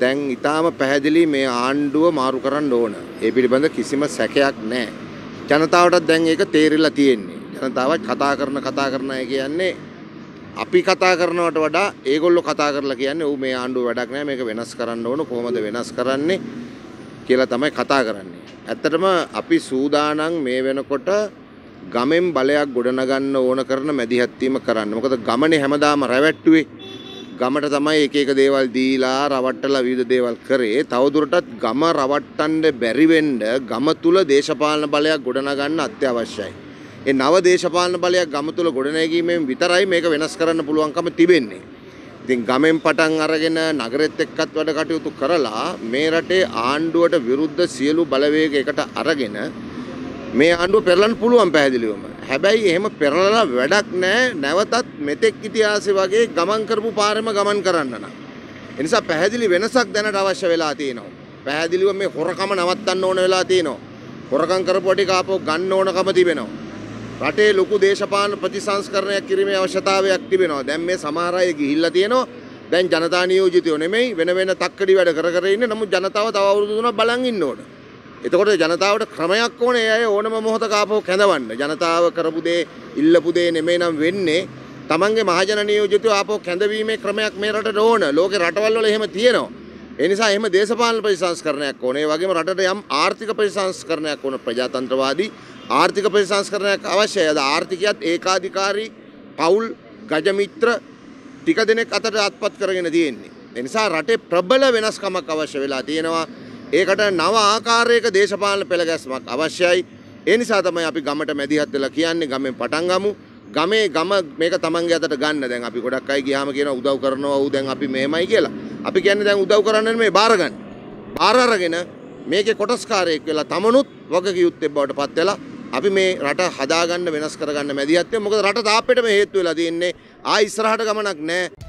දැන් ඉතාම පැහැදිලි මේ ආණ්ඩුව මාරු කරන්න ඕන. ඒ පිළිබඳ කිසිම සැකයක් නැහැ. ජනතාවටත් දැන් ඒක තේරිලා තියෙන්නේ. ජනතාවත් කතා කරන කතා කරන අය කියන්නේ අපි කතා කරනවට වඩා ඒගොල්ලෝ කතා කරලා කියන්නේ ඌ මේ ආණ්ඩුව වැඩක් නැහැ මේක වෙනස් කරන්න ඕන කොහොමද වෙනස් කරන්නේ කියලා තමයි කතා කරන්නේ. ඇත්තටම අපි සූදානම් මේ වෙනකොට ගමෙන් බලයක් ගොඩනගන්න ඕන කරන මැදිහත්වීම කරන්න. මොකද ගමනේ හැමදාම රැවට්ටුවේ ගමට තමයි එක එක දේවල් දීලා රවට්ටලා විවිධ දේවල් කරේ. තවදුරටත් ගම රවට්ටන්න බැරි වෙන්න ගම තුල දේශපාලන බලයක් ගොඩනගන්න අත්‍යවශ්‍යයි. ඒ නව දේශපාලන බලයක් ගම තුල ගොඩනැගීමෙන් විතරයි මේක වෙනස් කරන්න පුළුවන්කම තිබෙන්නේ. ඉතින් ගමෙන් පටන් අරගෙන නගරෙත් එක්කත් වැඩ කටයුතු කරලා මේ රටේ ආණ්ඩුවට විරුද්ධ සියලු බලවේග එකට අරගෙන මේ ආණ්ඩුව පෙරලන්න පුළුවන් පැහැදිලිවම. හැබැයි එහෙම පෙරලලා වැඩක් නෑ නැවතත් මෙතෙක් ඉතිහාසෙ වගේ ගමන් කරපු පාරම ගමන් කරන්න නම්. එනිසා පැහැදිලි වෙනසක් දැනට අවශ්‍ය වෙලා තියෙනවා. පැහැදිලිව මේ හොරකම නවත්තන්න ඕන වෙලා තියෙනවා. හොරකම් කරපුව ටික ආපහු ගන්න ඕනකම තිබෙනවා. රටේ ලොකු දේශපාලන ප්‍රතිසංස්කරණයක් කිරීමේ අවශ්‍යතාවයක් තිබෙනවා. දැන් මේ සමහර අය ගිහිල්ලා තියෙනවා. දැන් ජනතා නියෝජිතයෝ නෙමෙයි වෙන වෙන තක්කඩි වැඩ කර කර ඉන්නේ. නමුත් ජනතාව තව අවුරුදු තුනක් බලන් ඉන්න ඕනේ. එතකොට ජනතාවට ක්‍රමයක් ඕන ඒ අය ඕනම මොහොත කාපෝ කැඳවන්න ජනතාව කරපු දේ ඉල්ලපු දේ නෙමේ නම් වෙන්නේ තමන්ගේ මහජන නියෝජිතව ආපෝ කැඳවීමේ ක්‍රමයක් මේ රටට ඕන ලෝකේ රටවල් වල එහෙම තියෙනවා ඒ නිසා එහෙම දේශපාලන පරිසංස්කරණයක් ඕන ඒ වගේම රටට යම් ආර්ථික පරිසංස්කරණයක් ඕන ප්‍රජාතන්ත්‍රවාදී ආර්ථික පරිසංස්කරණයක් අවශ්‍යයි අද ආර්ථිකයත් ඒකාධිකාරී පවුල් ගජමිත්‍ර ටික දෙනෙක් අතට අත්පත් කරගෙන තියෙන්නේ. එනිසා රටේ ප්‍රබල වෙනස්කමක් අවශ්‍ය වෙලා තියෙනවා. ඒකට නව ආකාරයක දේශපාලන පෙළගැස්මක් අවශ්‍යයි. ඒ නිසා තමයි අපි ගමට මැදිහත් වෙලා කියන්නේ ගමෙන් පටන් ගමු. ගමේ ගම මේක තමන්ගේ අතට ගන්න. දැන් අපි ගොඩක් අය ගියාම කියන උදව් කරනවා. ඌ දැන් අපි මෙහෙමයි කියලා. අපි කියන්නේ දැන් උදව් කරන්න මේ බාර ගන්න. බාර අරගෙන මේකේ කොටස්කාරයෙක් වෙලා තමනුත් වගකියුත්තේ බවට පත් වෙලා අපි මේ රට හදාගන්න වෙනස් කරගන්න මැදිහත් වෙමු. මොකද රට තාප්පෙටම හේතු වෙලා තියෙන්නේ. ආ ඉස්සරහට ගමනක් නැහැ.